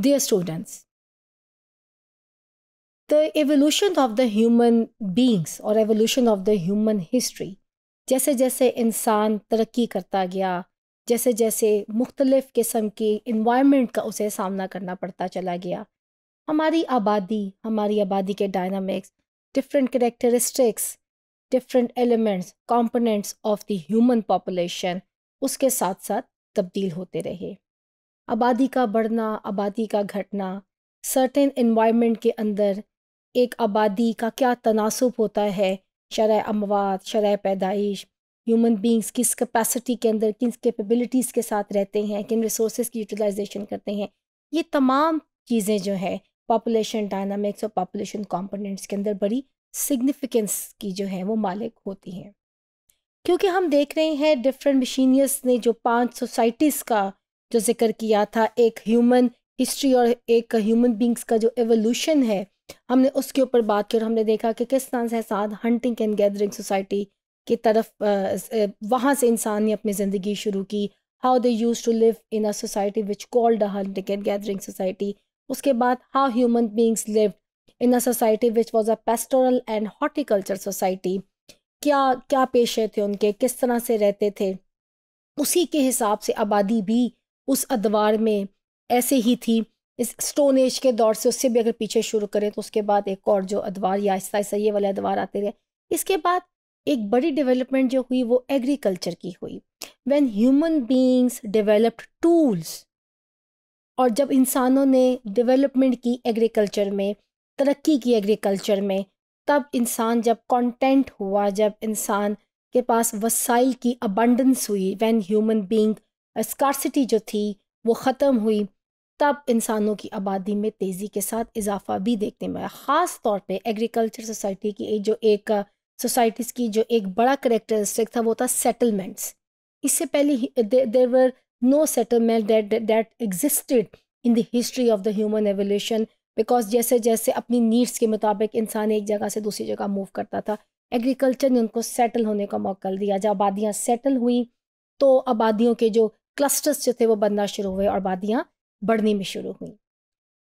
Dear students, the evolution of the human beings और evolution of the human history जैसे जैसे इंसान तरक्की करता गया जैसे जैसे मुख्तलिफ़ किस्म के इन्वायरमेंट का उसे सामना करना पड़ता चला गया हमारी आबादी हमारी आबादी के dynamics different characteristics different elements components of the human population उसके साथ साथ तब्दील होते रहे आबादी का बढ़ना आबादी का घटना सर्टेन इन्वायरमेंट के अंदर एक आबादी का क्या तनासब होता है शरा अमवात शर पैदाइश ह्यूमन बींग्स किस कैपेसिटी के अंदर किस कैपेबिलिटीज़ के साथ रहते हैं किन रिसोर्स की यूटिलाइजेशन करते हैं ये तमाम चीज़ें जो है पॉपुलेशन डायनामिक्स और पॉपुलेशन कॉम्पोनेंट्स के अंदर बड़ी सिग्निफिकेंस की जो है वो मालिक होती हैं क्योंकि हम देख रहे हैं डिफरेंट मशीनियस ने जो पांच सोसाइटीज़ का जो जिक्र किया था एक ह्यूमन हिस्ट्री और एक ह्यूमन बींग्स का जो एवोल्यूशन है हमने उसके ऊपर बात की और हमने देखा कि किस तरह से साथ हंटिंग एंड गैदरिंग सोसाइटी की तरफ वहाँ से इंसान ने अपनी ज़िंदगी शुरू की how they use to live in a society which called a hunting and gathering society उसके बाद how human beings live in a society which was a pastoral and horticulture society क्या क्या पेशे थे उनके किस तरह से रहते थे उसी के हिसाब से आबादी भी उस अदवार में ऐसे ही थी इस स्टोन एज के दौर से उससे भी अगर पीछे शुरू करें तो उसके बाद एक और जो अदवार या आहिस्ता आहिस्ता ये वाले अदवार आते रहे इसके बाद एक बड़ी डेवलपमेंट जो हुई वो एग्रीकल्चर की हुई when human beings developed tools और जब इंसानों ने डेवलपमेंट की एग्रीकल्चर में तरक्की की एग्रीकल्चर में तब इंसान जब कंटेंट हुआ जब इंसान के पास वसाइल की अबंडेंस हुई व्हेन ह्यूमन बीइंग स्कॉसिटी जो थी वो ख़त्म हुई तब इंसानों की आबादी में तेज़ी के साथ इजाफा भी देखने में आया ख़ास तौर पे एग्रीकल्चर सोसाइटी की जो एक सोसाइटीज़ की जो एक बड़ा करेक्टरिस्टिक था वो था सेटलमेंट्स इससे पहले were no settlement that existed in the history of the human evolution because जैसे जैसे अपनी नीड्स के मुताबिक इंसान एक जगह से दूसरी जगह मूव करता था एग्रीकल्चर ने उनको सेटल होने का मौका दिया जब आबादियाँ सेटल हुई तो आबादियों के जो क्लस्टर्स जो थे वो बनना शुरू हुए और वादियाँ बढ़ने में शुरू हुई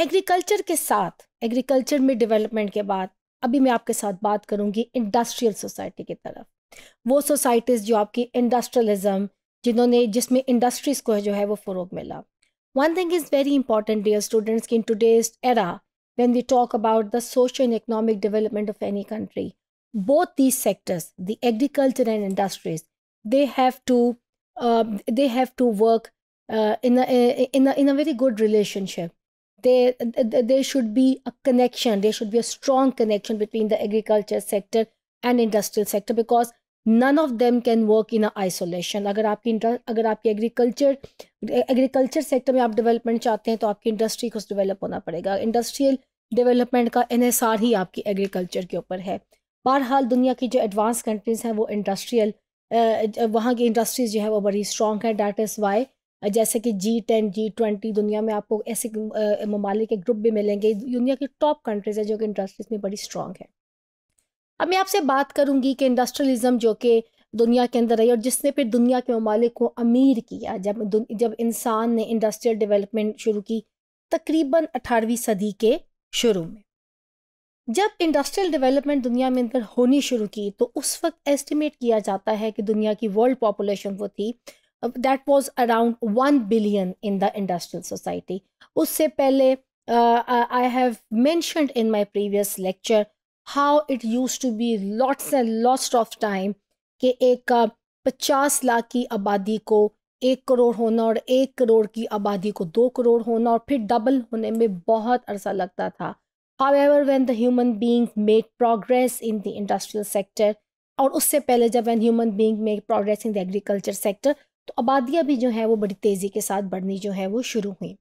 एग्रीकल्चर के साथ एग्रीकल्चर में डेवलपमेंट के बाद अभी मैं आपके साथ बात करूंगी इंडस्ट्रियल सोसाइटी की तरफ वो सोसाइटीज़ जो आपकी इंडस्ट्रियलिज्म जिन्होंने जिसमें इंडस्ट्रीज़ को जो है वो फ़रोग मिला one thing is very important dear students की in today's era when we talk about the social and economic development of any country both these sectors the agriculture and industries they have to Um, they have to work uh, in a in a in a very good relationship there there should be a connection there should be a strong connection between the agriculture sector and industrial sector because none of them can work in isolation. अगर आपकी अगर आपकी agriculture agriculture sector में आप development चाहते हैं तो आपकी industry को develop होना पड़ेगा Industrial development का NSR ही आपकी agriculture के ऊपर है बहरहाल दुनिया की जो advanced countries हैं वो इंडस्ट्रियल वहाँ की इंडस्ट्रीज़ जो है वो बड़ी स्ट्रॉन्ग है डैट इज़ वाई जैसे कि जी टेन जी ट्वेंटी दुनिया में आपको ऐसे ममालिक के ग्रुप भी मिलेंगे दुनिया की टॉप कंट्रीज़ है जो कि इंडस्ट्रीज़ में बड़ी स्ट्रॉन्ग है अब मैं आपसे बात करूँगी कि इंडस्ट्रियलिज़म जो कि दुनिया के अंदर रही और जिसने फिर दुनिया के ममालिक को अमीर किया जब जब इंसान ने इंडस्ट्रियल डेवलपमेंट शुरू की तकरीबन अठारहवीं सदी के शुरू में जब इंडस्ट्रियल डेवलपमेंट दुनिया में अंदर होनी शुरू की तो उस वक्त एस्टिमेट किया जाता है कि दुनिया की वर्ल्ड पॉपुलेशन वो थी that was around one billion in the industrial society उससे पहले I have mentioned in my previous lecture how it use to be lots and lost of time कि एक पचास लाख की आबादी को एक करोड़ होना और एक करोड़ की आबादी को दो करोड़ होना और फिर डबल होने में बहुत अरसा लगता था However, when the human being made progress in the industrial sector और उससे पहले जब when human being make progress in the agriculture sector तो आबादियाँ भी जो है वो बड़ी तेज़ी के साथ बढ़नी जो है वो शुरू हुई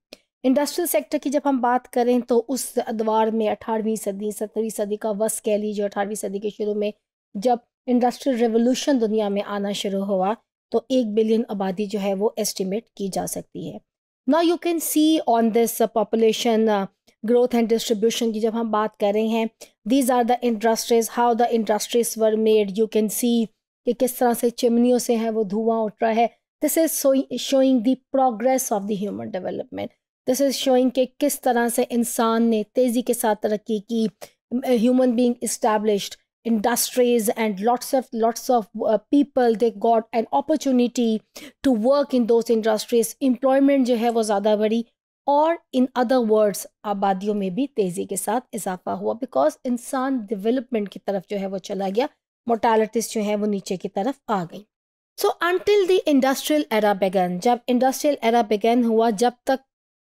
इंडस्ट्रियल सेक्टर की जब हम बात करें तो उस अदवार में अठारहवीं सदी सत्रहवीं सदी का वस कह लीजिए अठारहवीं सदी के शुरू में जब इंडस्ट्रियल रेवोल्यूशन दुनिया में आना शुरू हुआ तो एक बिलियन आबादी जो है वो एस्टिमेट की जा सकती है ना you can see on this population growth and distribution की जब हम बात कर रहे हैं these are the industries how the industries were made you can see कि किस तरह से चिमनियों से है वो धुआं उठ रहा है this is showing the progress of the human development this is showing के किस तरह से इंसान ने तेज़ी के साथ तरक्की की human being established industries and lots of lots of people they they an opportunity to work in those industries employment जो है वो ज़्यादा बढ़ी और इन अदर वर्ड्स आबादियों में भी तेज़ी के साथ इजाफा हुआ बिकॉज इंसान डिवेलपमेंट की तरफ जो है वो चला गया मोटालिटीज़ जो है वो नीचे की तरफ आ गई so until the industrial era began जब इंडस्ट्रियल एरा बेगन हुआ जब तक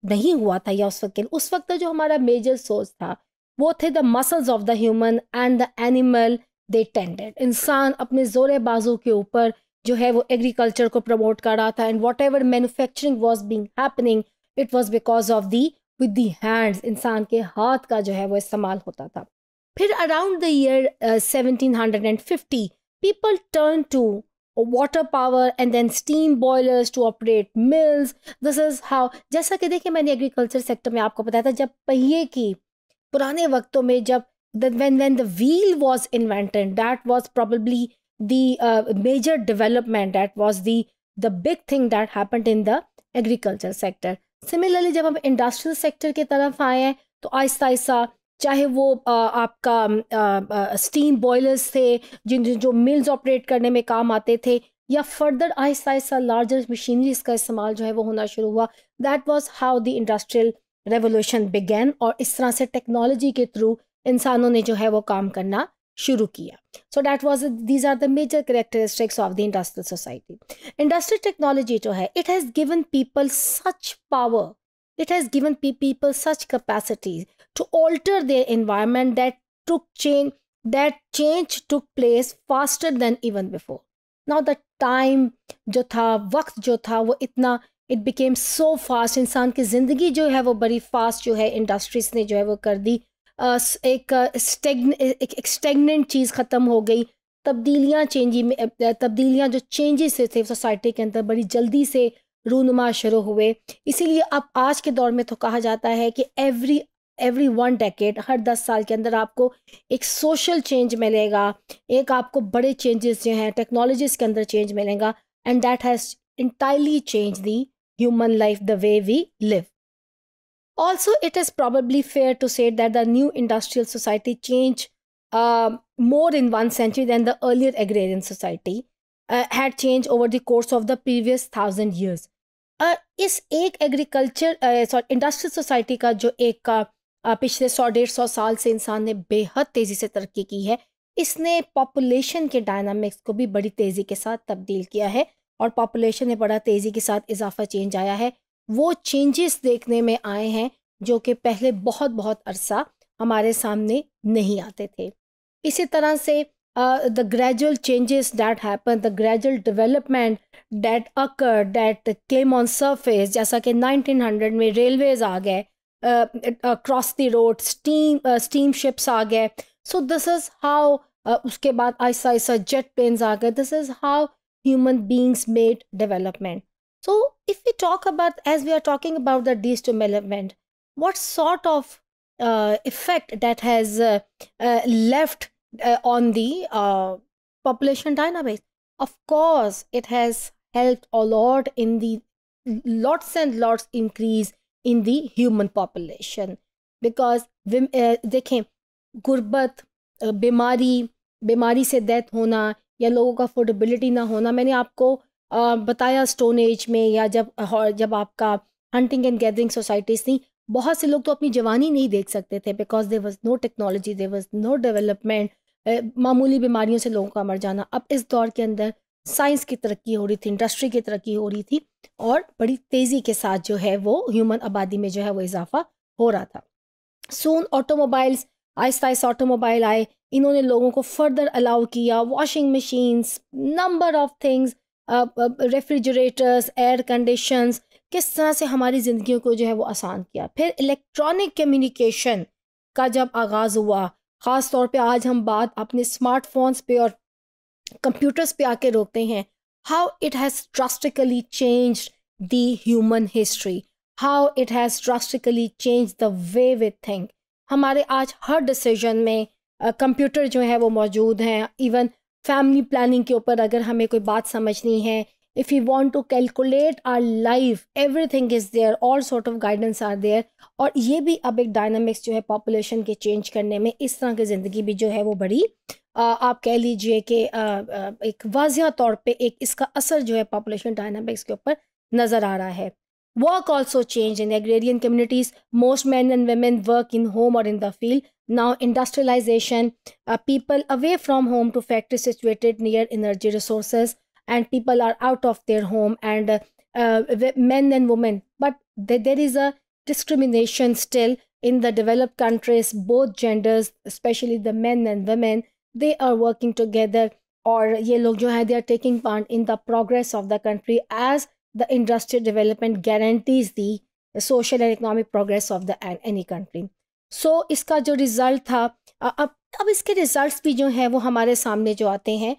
नहीं हुआ था या उस वक्त उस वक्त जो हमारा मेजर सोर्स था वो थे the muscles of the human and the animal they tended इंसान अपने जोर बाजू के ऊपर जो है वो एग्रीकल्चर को प्रमोट कर रहा था and whatever manufacturing was being happening it was because of the with the hands इंसान के हाथ का जो है वो इस्तेमाल होता था फिर around the year seventeen hundred and fifty people turn to water power and then steam boilers to operate mills this is how जैसा कि देखिए मैंने एग्रीकल्चर सेक्टर में आपको बताया था जब पहिए की पुराने वक्तों में जब when when the wheel was invented that was probably the uh, major development that was the the big thing that happened in the agriculture sector similarly जब हम इंडस्ट्रियल सेक्टर की तरफ आए हैं तो आहिस्ता आहिस्ता चाहे वो आ, आपका आ, आ, स्टीम बॉयलर्स थे जिन जो मिल्स ऑपरेट करने में काम आते थे या फर्दर आहिस्ता आहिस्ता लार्जर मशीनरीज का इस्तेमाल जो है वो होना शुरू हुआ that was how the industrial revolution began और इस तरह से टेक्नोलॉजी के थ्रू इंसानों ने जो है वो काम करना शुरू किया so that was these are the major characteristics of the industrial society industrial technology जो है it has given people such power it has given people such capacity to alter their environment that took change that change took place faster than even before now the time जो था वक्त जो था वो इतना it became so fast इंसान की ज़िंदगी जो है वो बड़ी फास्ट जो है इंडस्ट्रीज़ ने जो है वो कर दी एक स्टेगनेंट चीज़ ख़त्म हो गई तब्दीलियाँ चेंजी में तब्दीलियाँ जो चेंजेस थे सोसाइटी के अंदर बड़ी जल्दी से रूनुमा शुरू हुए इसीलिए अब आज के दौर में तो कहा जाता है कि एवरी एवरी वन डेकेड हर दस साल के अंदर आपको एक सोशल चेंज मिलेगा एक आपको बड़े चेंजेस जो हैं टेक्नोलॉजीज के अंदर चेंज मिलेगा and that has entirely change the human life the way we live Also, it is probably fair to say that the new industrial society changed uh, more in one century than the earlier agrarian society uh, had changed over the course of the previous thousand years. Uh, इस एक agriculture sorry industrial society का जो एक uh, पिछले सौ डेढ़ सौ साल से इंसान ने बेहद तेज़ी से तरक्की की है इसने पॉपुलेशन के डायनामिक्स को भी बड़ी तेज़ी के साथ तब्दील किया है और पॉपुलेशन में बड़ा तेज़ी के साथ इजाफा चेंज आया है वो चेंजेस देखने में आए हैं जो कि पहले बहुत बहुत अरसा हमारे सामने नहीं आते थे इसी तरह से the gradual changes that happen the gradual development that occur that came on surface जैसा कि 1900 में रेलवेज आ गए cross the road steam ships आ गए सो दिस इज़ हाउ उसके बाद आहिस्ता आहिस्ता जेट प्लेन्स आ गए this is how human beings made development So, if we talk about, as we are talking about the destabilization, what sort of uh, effect that has uh, uh, left uh, on the uh, population dynamics? Of course, it has helped a lot in the lots and lots increase in the human population because they uh, came गुर्बत बीमारी बीमारी से hona, होना या लोगों का affordability ना होना मैंने आपको बताया स्टोन एज में या जब जब आपका हंटिंग एंड गैदरिंग सोसाइटीज़ थी बहुत से लोग तो अपनी जवानी नहीं देख सकते थे because there was no technology there was no development मामूली बीमारियों से लोगों का मर जाना अब इस दौर के अंदर साइंस की तरक्की हो रही थी इंडस्ट्री की तरक्की हो रही थी और बड़ी तेज़ी के साथ जो है वो ह्यूमन आबादी में जो है वो इजाफा हो रहा था सोन ऑटोमोबाइल्स आहिस्ता आहिस्ता ऑटोमोबाइल आए इन्होंने लोगों को फर्दर अलाउ किया washing machines number of things refrigerators air conditions किस तरह से हमारी ज़िंदगी को जो है वो आसान किया फिर इलेक्ट्रॉनिक कम्युनिकेशन का जब आगाज़ हुआ ख़ास तौर पे आज हम बात अपने स्मार्टफोन्स पे और कंप्यूटर्स पे आके रोकते हैं how it has drastically change the human history how it has drastically change the way we think हमारे आज हर डिसीजन में कंप्यूटर uh, जो है वो मौजूद हैं इवन फैमिली प्लानिंग के ऊपर अगर हमें कोई बात समझनी है if you want to calculate our life everything is there all sort of guidance are there और ये भी अब एक डायनामिक्स जो है पॉपुलेशन के चेंज करने में इस तरह की ज़िंदगी भी जो है वो बड़ी आ, आप कह लीजिए कि एक वाजिया तौर पे एक इसका असर जो है पॉपुलेशन डायनामिक्स के ऊपर नज़र आ रहा है Work also changed in agrarian communities. Most men and women work in home or in the field. Now, industrialization, uh, people away from home to factories situated near energy resources, and people are out of their home, and uh, uh, men and women. But th there is a discrimination still in the developed countries, both genders, especially the men and women, they are working together. or ये लोग जो है they are taking part in the progress of the the industrial development guarantees the social and economic progress of the any country so so, इसका जो result था अब अब इसके रिज़ल्ट्स भी जो हैं वो हमारे सामने जो आते हैं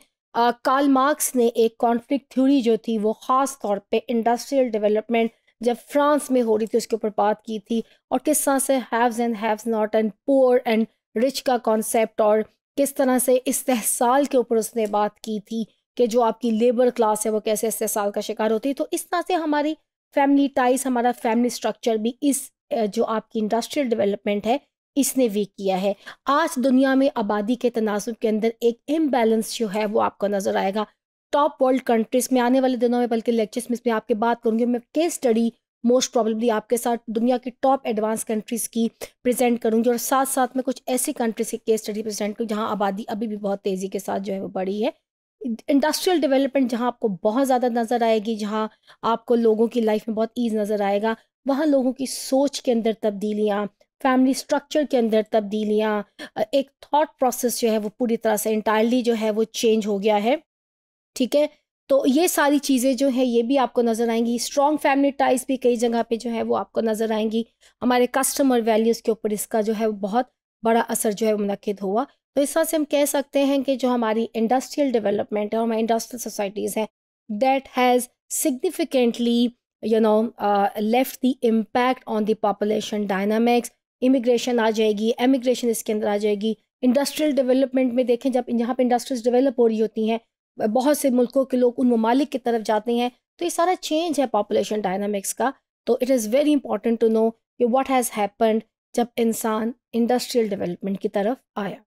कार्ल मार्क्स ने एक कॉन्फ्लिक्ट थ्योरी जो थी वो ख़ास तौर पे इंडस्ट्रियल डेवलपमेंट जब फ्रांस में हो रही थी उसके ऊपर बात की थी और किस तरह से haves and haves not and poor and rich का कॉन्सेप्ट और किस तरह से इस तहसाल के ऊपर उसने बात की थी कि जो आपकी लेबर क्लास है वो कैसे इस्तेसाल का शिकार होती है तो इस तरह से हमारी फैमिली टाइज हमारा फैमिली स्ट्रक्चर भी इस जो आपकी इंडस्ट्रियल डेवलपमेंट है इसने वीक किया है आज दुनिया में आबादी के तनासब के अंदर एक इम्बेलेंस जो है वो आपको नज़र आएगा टॉप वर्ल्ड कंट्रीज़ में आने वाले दिनों में बल्कि लेक्चर्स में इसमें आपके बात करूंगी मैं केस स्टडी मोस्ट प्रॉब्लली आपके साथ दुनिया की टॉप एडवांस कंट्रीज़ की प्रेजेंट करूंगी और साथ साथ में कुछ ऐसी कंट्रीज़ की केस स्टडी प्रेजेंट करूँ जहाँ आबादी अभी भी बहुत तेज़ी के साथ जो है वो बढ़ी है इंडस्ट्रियल डेवलपमेंट जहाँ आपको बहुत ज़्यादा नज़र आएगी जहाँ आपको लोगों की लाइफ में बहुत ईज नज़र आएगा वहाँ लोगों की सोच के अंदर तब्दीलियाँ फैमिली स्ट्रक्चर के अंदर तब्दीलियाँ एक थॉट प्रोसेस जो है वो पूरी तरह से इंटायरली जो है वो चेंज हो गया है ठीक है तो ये सारी चीज़ें जो है ये भी आपको नज़र आएंगी स्ट्रॉन्ग फैमिली टाइज भी कई जगह पे जो है वो आपको नज़र आएंगी हमारे कस्टमर वैल्यूज़ के ऊपर इसका जो है बहुत बड़ा असर जो है मुनद हुआ तो इस तरह से हम कह सकते हैं कि जो हमारी इंडस्ट्रियल डेवलपमेंट है और हमारी इंडस्ट्रियल सोसाइटीज़ हैं that has significantly you know left the impact on the population dynamics immigration आ जाएगी एमिग्रेशन इसके अंदर आ जाएगी इंडस्ट्रियल डेवलपमेंट में देखें जब यहाँ पर इंडस्ट्रीज डेवलप हो रही होती हैं बहुत से मुल्कों के लोग उन ममालिक की तरफ जाते हैं तो ये सारा चेंज है पॉपुलेशन डायनामिक्स का तो it is very important to know कि वॉट हैज़ हैपन्ड जब इंसान इंडस्ट्रियल डेवलपमेंट की तरफ आया